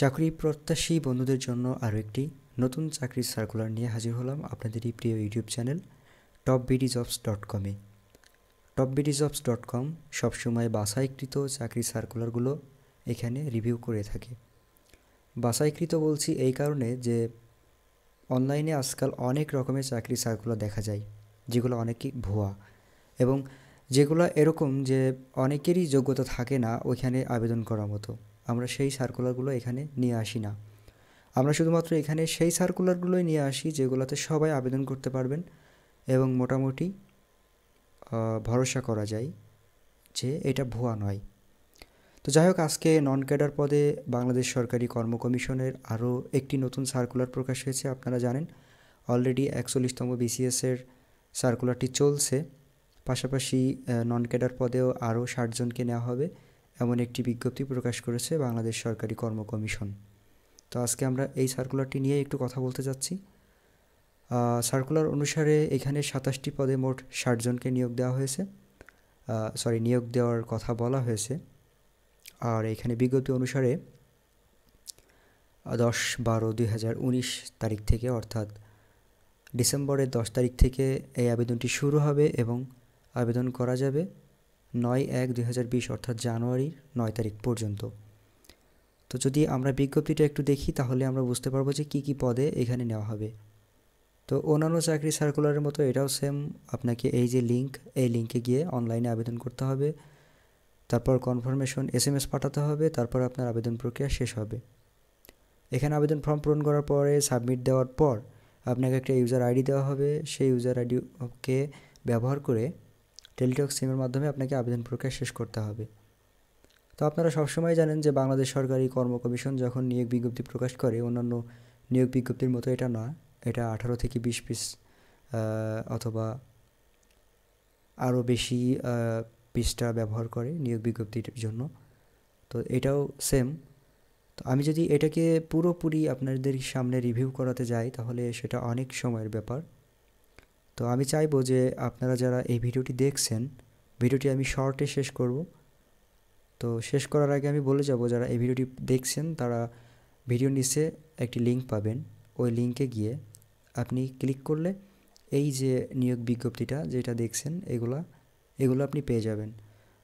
চাকরি প্রত্যাশী বন্ধুদের জন্য আরও একটি নতুন চাকরির সার্কুলার নিয়ে হাজির হলাম আপনাদেরই প্রিয় YouTube channel top BD jobs dot কমে top BD jobs dot com সবসময় বাসাইকৃত চাকরি সার্কুলারগুলো এখানে রিভিউ করে থাকে বাসাইকৃত বলছি এই কারণে যে অনলাইনে আজকাল অনেক রকমের চাকরি সার্কুলার দেখা যায় যেগুলো অনেকই ভুয়া এবং যেগুলো এরকম যে অনেকেরই যোগ্যতা থাকে না ওইখানে আবেদন করার মতো আমরা সেই সার্কুলারগুলো এখানে নিয়ে আসি না আমরা শুধুমাত্র এখানে সেই সার্কুলারগুলোই নিয়ে আসি যেগুলোতে সবাই আবেদন করতে পারবেন এবং মোটামুটি ভরসা করা যায় যে এটা ভুয়া নয় তো যাই হোক আজকে নন ক্যাডার পদে বাংলাদেশ সরকারি কর্ম কমিশনের আরও একটি নতুন সার্কুলার প্রকাশ হয়েছে আপনারা জানেন অলরেডি একচল্লিশতম বিসিএসের সার্কুলারটি চলছে পাশাপাশি নন ক্যাডার পদেও আরও ষাটজনকে নেওয়া হবে এমন একটি বিজ্ঞপ্তি প্রকাশ করেছে বাংলাদেশ সরকারি কর্ম কমিশন তো আজকে আমরা এই সার্কুলারটি নিয়ে একটু কথা বলতে যাচ্ছি সার্কুলার অনুসারে এখানে সাতাশটি পদে মোট ষাটজনকে নিয়োগ দেওয়া হয়েছে সরি নিয়োগ দেওয়ার কথা বলা হয়েছে আর এখানে বিজ্ঞপ্তি অনুসারে দশ বারো দুই তারিখ থেকে অর্থাৎ ডিসেম্বরের দশ তারিখ থেকে এই আবেদনটি শুরু হবে এবং আবেদন করা যাবে নয় এক দুই হাজার বিশ অর্থাৎ জানুয়ারির নয় তারিখ পর্যন্ত তো যদি আমরা বিজ্ঞপ্তিটা একটু দেখি তাহলে আমরা বুঝতে পারবো যে কী কী পদে এখানে নেওয়া হবে তো অন্যান্য চাকরি সার্কুলারের মতো এটাও সেম আপনাকে এই যে লিঙ্ক এই লিঙ্কে গিয়ে অনলাইনে আবেদন করতে হবে তারপর কনফার্মেশন এস এম এস পাঠাতে হবে তারপর আপনার আবেদন প্রক্রিয়া শেষ হবে এখানে আবেদন ফর্ম পূরণ করার পরে সাবমিট দেওয়ার পর আপনাকে একটা ইউজার আইডি দেওয়া হবে সেই ইউজার আইডিকে ব্যবহার করে টেলিটক সিমের মাধ্যমে আপনাকে আবেদন প্রক্রিয়া শেষ করতে হবে তো আপনারা সবসময় জানেন যে বাংলাদেশ সরকারি কর্ম কমিশন যখন নিয়োগ বিজ্ঞপ্তি প্রকাশ করে অন্যান্য নিয়োগ বিজ্ঞপ্তির মতো এটা নয় এটা আঠারো থেকে বিশ পিস অথবা আরও বেশি পিসটা ব্যবহার করে নিয়োগ বিজ্ঞপ্তির জন্য তো এটাও সেম তো আমি যদি এটাকে পুরোপুরি আপনাদের সামনে রিভিউ করাতে যাই তাহলে সেটা অনেক সময়ের ব্যাপার তো আমি চাইবো যে আপনারা যারা এই ভিডিওটি দেখছেন ভিডিওটি আমি শর্টে শেষ করব তো শেষ করার আগে আমি বলে যাব যারা এই ভিডিওটি দেখছেন তারা ভিডিও নিচে একটি লিঙ্ক পাবেন ওই লিঙ্কে গিয়ে আপনি ক্লিক করলে এই যে নিয়োগ বিজ্ঞপ্তিটা যেটা দেখছেন এগুলা এগুলো আপনি পেয়ে যাবেন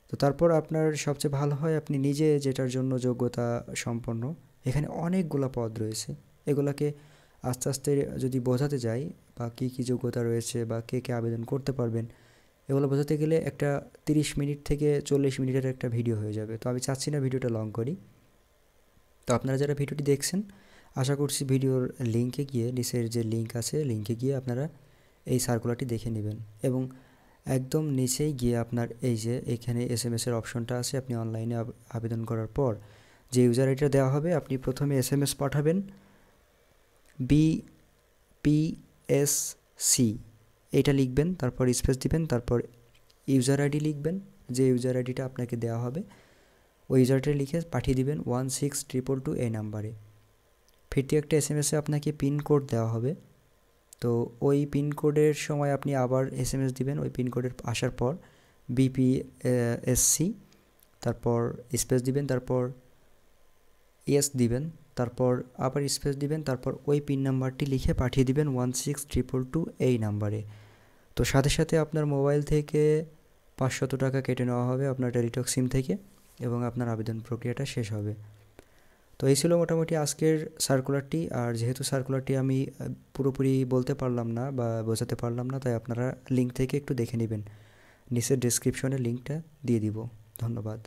তো তারপর আপনার সবচেয়ে ভালো হয় আপনি নিজে যেটার জন্য যোগ্যতা সম্পন্ন এখানে অনেকগুলো পদ রয়েছে এগুলাকে আস্তে আস্তে যদি বোঝাতে যাই বা কী কী যোগ্যতা রয়েছে বা কে কে আবেদন করতে পারবেন এগুলো বোঝাতে গেলে একটা 30 মিনিট থেকে চল্লিশ মিনিটের একটা ভিডিও হয়ে যাবে তো আমি চাচ্ছি না ভিডিওটা লং করি তো আপনারা যারা ভিডিওটি দেখছেন আশা করছি ভিডিওর লিঙ্কে গিয়ে নিচের যে লিঙ্ক আছে লিঙ্কে গিয়ে আপনারা এই সার্কুলারটি দেখে নেবেন এবং একদম নিচেই গিয়ে আপনার এই যে এখানে এস এম এসের অপশনটা আছে আপনি অনলাইনে আবেদন করার পর যে ইউজার আইডিটা দেওয়া হবে আপনি প্রথমে এস এম এস পাঠাবেন বি পি এস সি এটা লিখবেন তারপর স্পেস দিবেন তারপর ইউজার আইডি লিখবেন যে ইউজার আইডিটা আপনাকে দেওয়া হবে ওই ইউজারটা লিখে পাঠিয়ে দিবেন ওয়ান সিক্স ট্রিপল টু এই নাম্বারে ফিরতি একটা এস এম এসে আপনাকে পিনকোড দেওয়া হবে তো ওই পিনকোডের সময় আপনি আবার এস এম এস দিবেন ওই পিন আসার পর বিপি এস সি তারপর স্পেস দিবেন তারপর এস e দিবেন তারপর আবার স্পেস দিবেন তারপর ওই পিন নাম্বারটি লিখে পাঠিয়ে দিবেন ওয়ান সিক্স ট্রিপল টু এই নাম্বারে তো সাথে সাথে আপনার মোবাইল থেকে পাঁচশত টাকা কেটে নেওয়া হবে আপনার টেলিটক সিম থেকে এবং আপনার আবেদন প্রক্রিয়াটা শেষ হবে তো এই ছিল মোটামুটি আজকের সার্কুলারটি আর যেহেতু সার্কুলারটি আমি পুরোপুরি বলতে পারলাম না বা বোঝাতে পারলাম না তাই আপনারা লিঙ্ক থেকে একটু দেখে নেবেন নিচের ডিসক্রিপশনে লিঙ্কটা দিয়ে দিব ধন্যবাদ